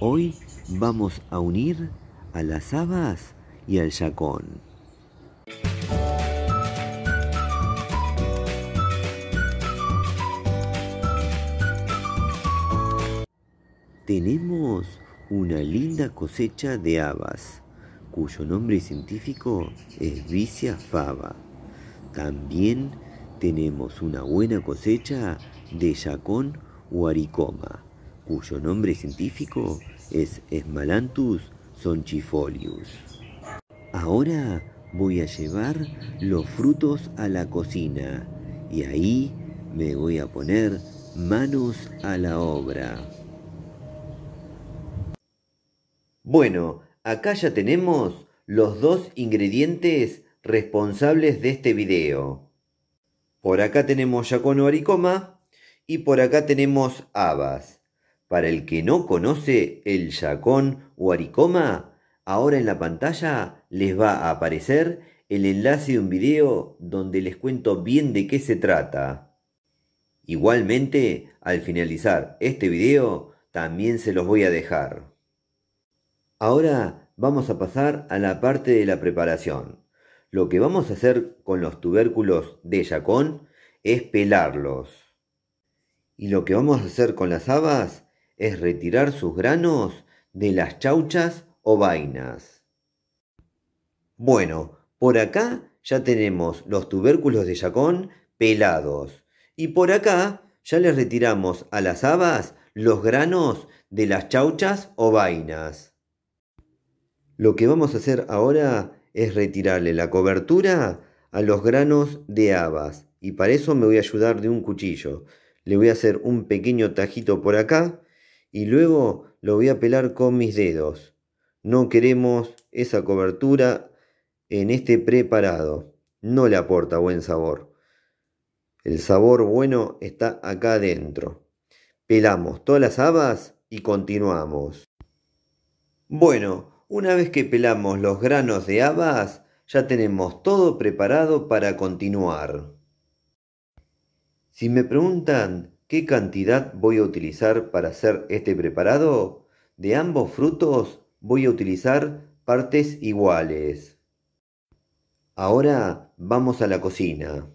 Hoy vamos a unir a las habas y al yacón. Tenemos una linda cosecha de habas, cuyo nombre científico es Vicia fava. También tenemos una buena cosecha de yacón o aricoma, cuyo nombre científico es Esmalanthus sonchifolius. Ahora voy a llevar los frutos a la cocina y ahí me voy a poner manos a la obra. Bueno, acá ya tenemos los dos ingredientes responsables de este video. Por acá tenemos yacono aricoma y por acá tenemos habas. Para el que no conoce el yacón o aricoma, ahora en la pantalla les va a aparecer el enlace de un video donde les cuento bien de qué se trata. Igualmente, al finalizar este video, también se los voy a dejar. Ahora vamos a pasar a la parte de la preparación. Lo que vamos a hacer con los tubérculos de yacón es pelarlos. Y lo que vamos a hacer con las habas es retirar sus granos de las chauchas o vainas. Bueno, por acá ya tenemos los tubérculos de yacón pelados y por acá ya les retiramos a las habas los granos de las chauchas o vainas. Lo que vamos a hacer ahora es retirarle la cobertura a los granos de habas y para eso me voy a ayudar de un cuchillo. Le voy a hacer un pequeño tajito por acá y luego lo voy a pelar con mis dedos. No queremos esa cobertura en este preparado. No le aporta buen sabor. El sabor bueno está acá adentro. Pelamos todas las habas y continuamos. Bueno, una vez que pelamos los granos de habas, ya tenemos todo preparado para continuar. Si me preguntan ¿Qué cantidad voy a utilizar para hacer este preparado? De ambos frutos voy a utilizar partes iguales. Ahora vamos a la cocina.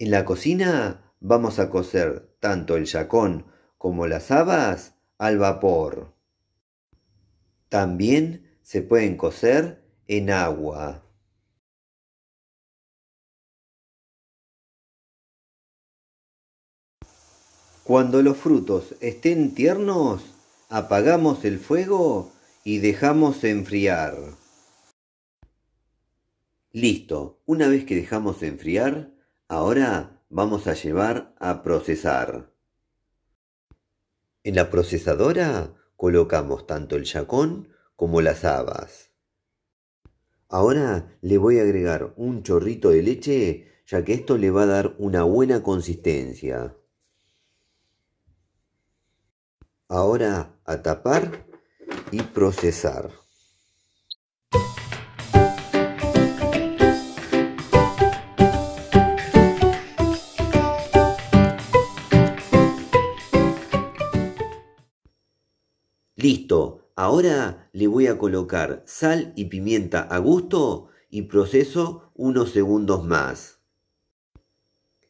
En la cocina vamos a cocer tanto el yacón como las habas al vapor. También se pueden cocer en agua. Cuando los frutos estén tiernos, apagamos el fuego y dejamos enfriar. Listo, una vez que dejamos enfriar, ahora vamos a llevar a procesar. En la procesadora colocamos tanto el yacón como las habas. Ahora le voy a agregar un chorrito de leche ya que esto le va a dar una buena consistencia. Ahora a tapar y procesar. Listo, ahora le voy a colocar sal y pimienta a gusto y proceso unos segundos más.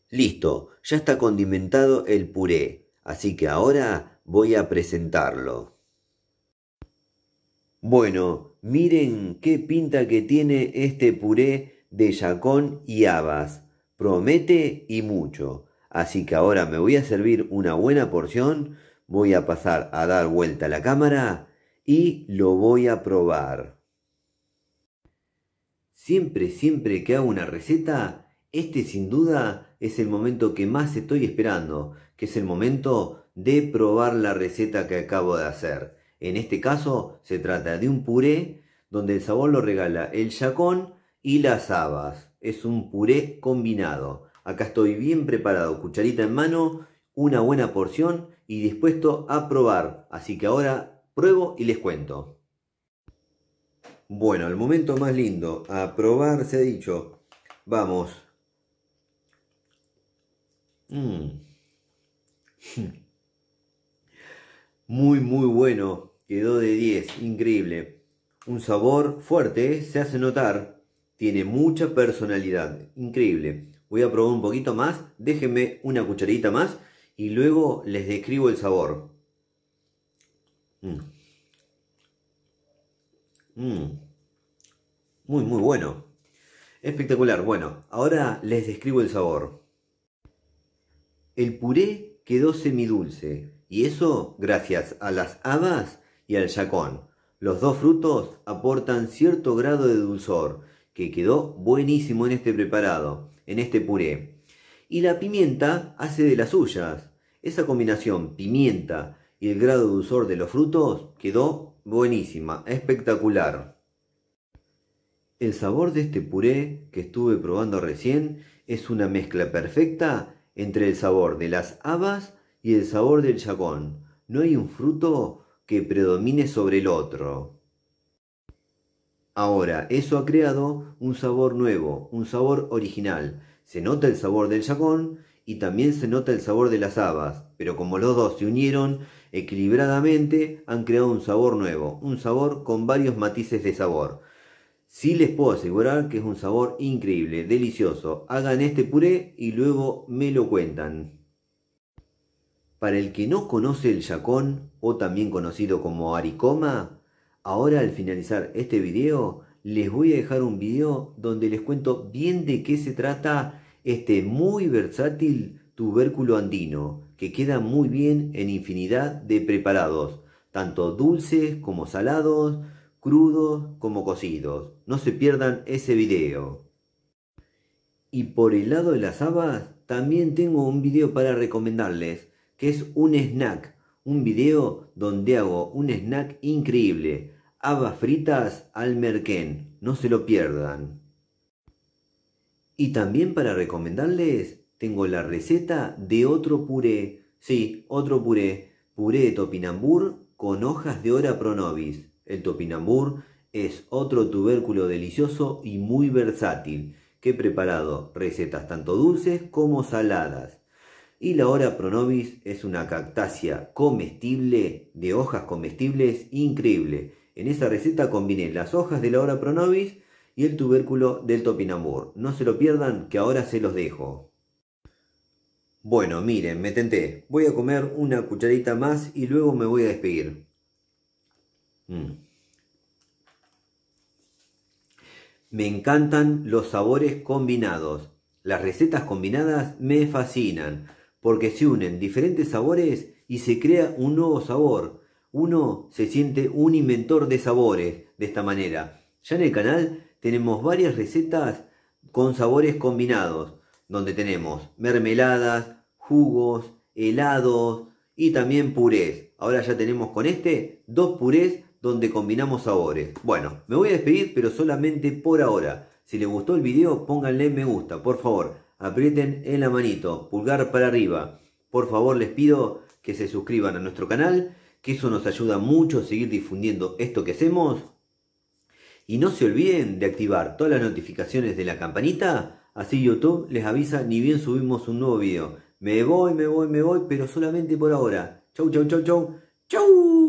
Listo, ya está condimentado el puré, así que ahora voy a presentarlo. Bueno, miren qué pinta que tiene este puré de yacón y habas. Promete y mucho. Así que ahora me voy a servir una buena porción, voy a pasar a dar vuelta a la cámara y lo voy a probar. Siempre, siempre que hago una receta, este sin duda es el momento que más estoy esperando, que es el momento de probar la receta que acabo de hacer. En este caso se trata de un puré donde el sabor lo regala el jacón y las habas. Es un puré combinado. Acá estoy bien preparado, cucharita en mano, una buena porción y dispuesto a probar. Así que ahora pruebo y les cuento. Bueno, el momento más lindo, a probar se ha dicho. Vamos. Mm. Hmm. Muy, muy bueno. Quedó de 10. Increíble. Un sabor fuerte, ¿eh? se hace notar. Tiene mucha personalidad. Increíble. Voy a probar un poquito más. Déjenme una cucharita más. Y luego les describo el sabor. Mm. Mm. Muy, muy bueno. Espectacular. Bueno, ahora les describo el sabor. El puré quedó semidulce y eso gracias a las habas y al yacón. Los dos frutos aportan cierto grado de dulzor, que quedó buenísimo en este preparado, en este puré. Y la pimienta hace de las suyas. Esa combinación pimienta y el grado de dulzor de los frutos quedó buenísima, espectacular. El sabor de este puré que estuve probando recién es una mezcla perfecta entre el sabor de las habas y el sabor del yacón, No hay un fruto que predomine sobre el otro. Ahora, eso ha creado un sabor nuevo, un sabor original. Se nota el sabor del yacón y también se nota el sabor de las habas, pero como los dos se unieron equilibradamente, han creado un sabor nuevo, un sabor con varios matices de sabor. Sí les puedo asegurar que es un sabor increíble, delicioso. Hagan este puré y luego me lo cuentan. Para el que no conoce el yacón, o también conocido como aricoma, ahora al finalizar este video les voy a dejar un video donde les cuento bien de qué se trata este muy versátil tubérculo andino, que queda muy bien en infinidad de preparados, tanto dulces como salados, crudos como cocidos. No se pierdan ese video. Y por el lado de las habas, también tengo un video para recomendarles que es un snack, un video donde hago un snack increíble, habas fritas al merquén, no se lo pierdan. Y también para recomendarles tengo la receta de otro puré, sí, otro puré, puré de topinambur con hojas de hora pronobis. El topinambur es otro tubérculo delicioso y muy versátil, que he preparado recetas tanto dulces como saladas. Y la hora pronobis es una cactácea comestible, de hojas comestibles, increíble. En esa receta combiné las hojas de la hora pronobis y el tubérculo del topinambur. No se lo pierdan, que ahora se los dejo. Bueno, miren, me tenté. Voy a comer una cucharita más y luego me voy a despedir. Mm. Me encantan los sabores combinados. Las recetas combinadas me fascinan porque se unen diferentes sabores y se crea un nuevo sabor. Uno se siente un inventor de sabores de esta manera. Ya en el canal tenemos varias recetas con sabores combinados, donde tenemos mermeladas, jugos, helados y también purés. Ahora ya tenemos con este dos purés donde combinamos sabores. Bueno, me voy a despedir, pero solamente por ahora. Si les gustó el video, pónganle me gusta, por favor aprieten en la manito, pulgar para arriba. Por favor les pido que se suscriban a nuestro canal, que eso nos ayuda mucho a seguir difundiendo esto que hacemos. Y no se olviden de activar todas las notificaciones de la campanita, así YouTube les avisa ni bien subimos un nuevo video. Me voy, me voy, me voy, pero solamente por ahora. Chau, chau, chau, chau. Chau.